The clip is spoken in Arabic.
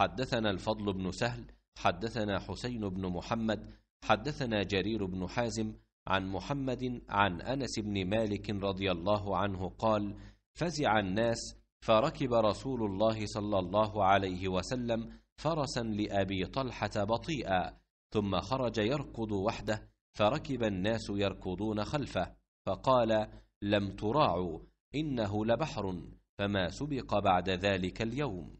حدثنا الفضل بن سهل حدثنا حسين بن محمد حدثنا جرير بن حازم عن محمد عن انس بن مالك رضي الله عنه قال فزع الناس فركب رسول الله صلى الله عليه وسلم فرسا لابي طلحه بطيئا ثم خرج يركض وحده فركب الناس يركضون خلفه فقال لم تراعوا انه لبحر فما سبق بعد ذلك اليوم